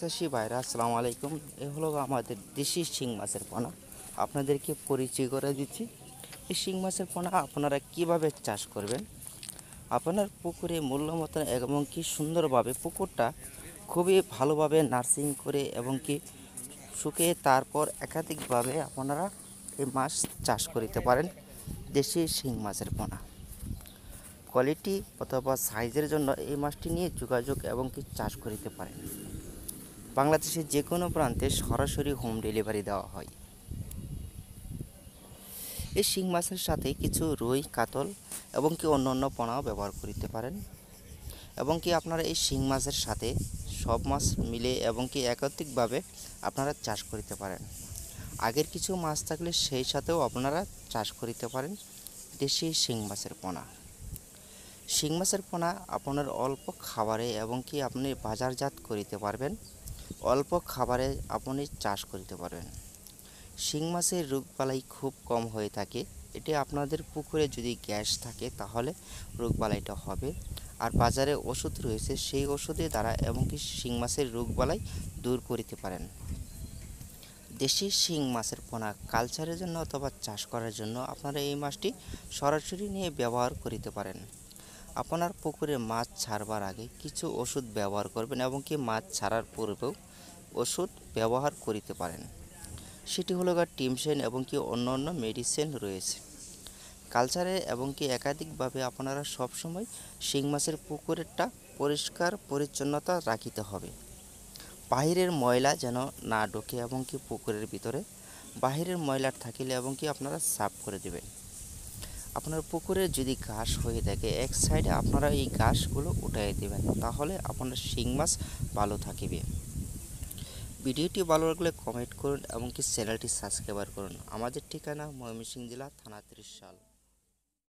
চাষি বাইরা আসসালামু আলাইকুম এ হলো আমাদের দেশি শিং মাছের পোনা আপনাদেরকে পরিচয় করে দিচ্ছি এই শিং মাছের পোনা আপনারা কিভাবে চাষ করবেন আপনার পুকুরে মূল্য মতন এবং কি সুন্দরভাবে পুকুরটা খুবই ভালোভাবে নার্সিং করে এবং কি শুকে তারপর একাধিকভাবে আপনারা এই মাছ চাষ করিতে পারেন দেশি শিং মাছের পোনা কোয়ালিটি অথবা সাইজের জন্য এই মাছটি নিয়ে যোগাযোগ এবং কি চাষ করিতে পারেন বাংলাদেশের যে কোনো প্রান্তে সরাসরি হোম ডেলিভারি দেওয়া হয় এই শিং মাছের সাথে কিছু রুই কাতল এবং কি অন্য অন্য পোনাও ব্যবহার করিতে পারেন এবং কি আপনারা এই শিং মাছের সাথে সব মাছ মিলে এবং কি একত্রিকভাবে আপনারা চাষ করিতে পারেন আগের কিছু মাছ থাকলে সেই সাথেও আপনারা চাষ করিতে পারেন দেশি শিং মাছের পোনা শিং মাছের পোনা আপনার অল্প খাবারে এবং কি আপনি বাজারজাত করিতে পারবেন অল্প খাবারে আপনি চাষ করতে পারবেন শিং মাছের রোগবালাই খুব কম হয়ে থাকে এটি আপনাদের পুকুরে যদি গ্যাস থাকে তাহলে রোগবালাইটা হবে আর বাজারে ওষুধ রয়েছে সেই ওষুধে দ্বারা এমনকি শিং মাছের রোগবালাই দূর করতে পারেন দেশি শিং মাছের পোনা কালচারের জন্য অথবা চাষ করার জন্য আপনারা এই মাছটি সরাসরি নিয়ে ব্যবহার করিতে পারেন আপনার পুকুরে মাছ ছাড়বার আগে কিছু ওষুধ ব্যবহার করবেন এবং কি মাছ ছাড়ার পূর্বেও ওষুধ ব্যবহার করিতে পারেন সেটি হলো গা টিমসেন এবং কি অন্য অন্য মেডিসিন রয়েছে কালচারে এবং কি একাধিকভাবে আপনারা সবসময় শিং মাছের পুকুরেরটা পরিষ্কার পরিচ্ছন্নতা রাখিতে হবে বাহিরের ময়লা যেন না ঢোকে এবং কি পুকুরের ভিতরে বাহিরের ময়লা থাকিলে এবং কি আপনারা সাফ করে দেবেন আপনার পুকুরে যদি ঘাস হয়ে থাকে এক সাইডে আপনারা এই ঘাসগুলো উঠাই দেবেন তাহলে আপনার শিং মাছ ভালো থাকবে ভিডিওটি ভালো লাগলে কমেন্ট করুন এমনকি চ্যানেলটি সাবস্ক্রাইবার করুন আমাদের ঠিকানা ময়মনসিংহ জেলা থানা ত্রিশ সাল